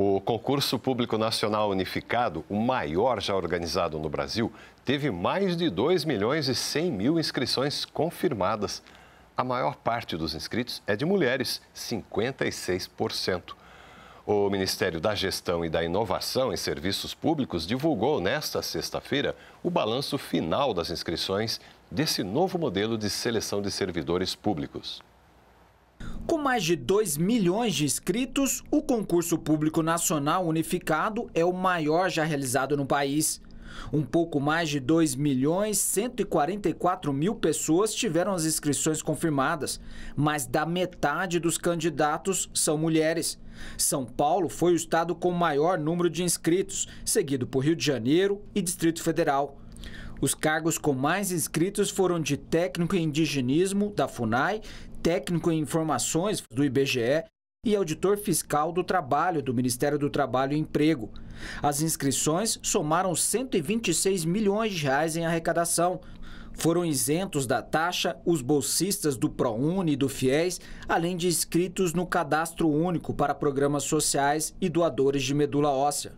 O concurso público nacional unificado, o maior já organizado no Brasil, teve mais de 2 milhões e 100 mil inscrições confirmadas. A maior parte dos inscritos é de mulheres, 56%. O Ministério da Gestão e da Inovação em Serviços Públicos divulgou nesta sexta-feira o balanço final das inscrições desse novo modelo de seleção de servidores públicos. Com mais de 2 milhões de inscritos, o concurso público nacional unificado é o maior já realizado no país. Um pouco mais de 2 milhões 144 mil pessoas tiveram as inscrições confirmadas, mas da metade dos candidatos são mulheres. São Paulo foi o estado com maior número de inscritos, seguido por Rio de Janeiro e Distrito Federal. Os cargos com mais inscritos foram de técnico em indigenismo da FUNAI, técnico em informações do IBGE e auditor fiscal do trabalho do Ministério do Trabalho e Emprego. As inscrições somaram 126 milhões de reais em arrecadação. Foram isentos da taxa os bolsistas do ProUni e do FIES, além de inscritos no Cadastro Único para Programas Sociais e doadores de medula óssea.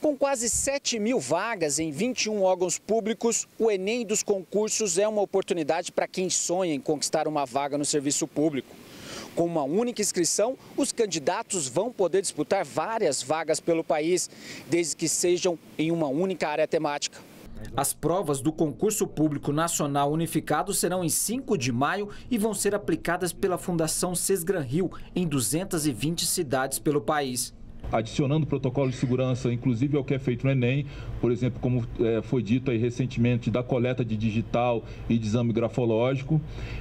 Com quase 7 mil vagas em 21 órgãos públicos, o Enem dos concursos é uma oportunidade para quem sonha em conquistar uma vaga no serviço público. Com uma única inscrição, os candidatos vão poder disputar várias vagas pelo país, desde que sejam em uma única área temática. As provas do Concurso Público Nacional Unificado serão em 5 de maio e vão ser aplicadas pela Fundação Sesgran Rio em 220 cidades pelo país adicionando protocolo de segurança, inclusive ao que é feito no Enem, por exemplo, como é, foi dito aí recentemente, da coleta de digital e de exame grafológico.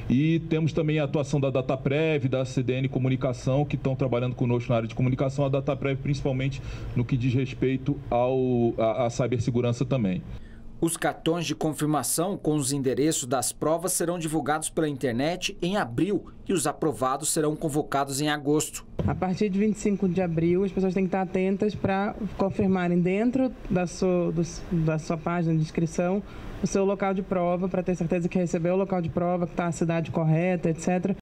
E temos também a atuação da DataPrev, da CDN Comunicação, que estão trabalhando conosco na área de comunicação, a DataPrev principalmente no que diz respeito ao, a à cibersegurança também. Os cartões de confirmação com os endereços das provas serão divulgados pela internet em abril e os aprovados serão convocados em agosto. A partir de 25 de abril, as pessoas têm que estar atentas para confirmarem dentro da sua, do, da sua página de inscrição o seu local de prova, para ter certeza que recebeu o local de prova, que está a cidade correta, etc.